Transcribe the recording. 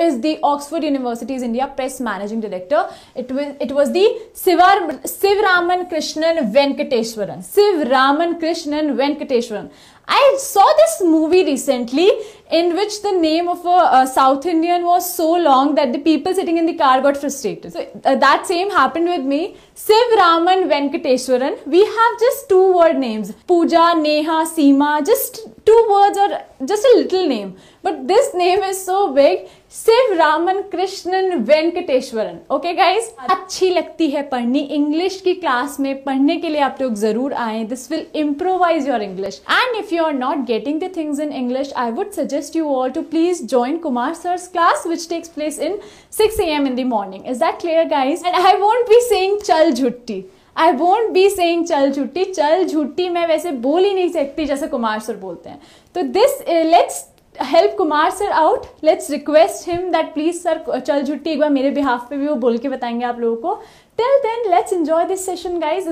is the Oxford University's India Press Managing Director. It was, it was the Sivar, Sivraman Krishnan Venkateshwaran. Sivraman Krishnan Venkateshwaran. I saw this movie recently in which the name of a, a South Indian was so long that the people sitting in the car got frustrated. So uh, that same happened with me. Siv Raman Venkateshwaran. We have just two word names. Pooja, Neha, Seema. Just two words or just a little name. But this name is so big. Siv Raman Krishnan Venkateshwaran. Okay guys? अच्छी लगती है पढ़नी English की class में पढ़ने के लिए आप लोग जरूर आए This will improvise your English. And if you are not getting the things in English, I would suggest request you all to please join Kumar sir's class which takes place in 6 a.m. in the morning. Is that clear guys? And I won't be saying chal jhutti. I won't be saying चल झुट्टी चल झुट्टी मैं वैसे बोल ही नहीं सकती जैसे Kumar sir बोलते हैं तो this let's help Kumar sir out let's request him that please sir चल झुट्टी एक बार मेरे बिहाफ पे भी वो बोल के बताएंगे आप लोगों को till then let's enjoy this session guys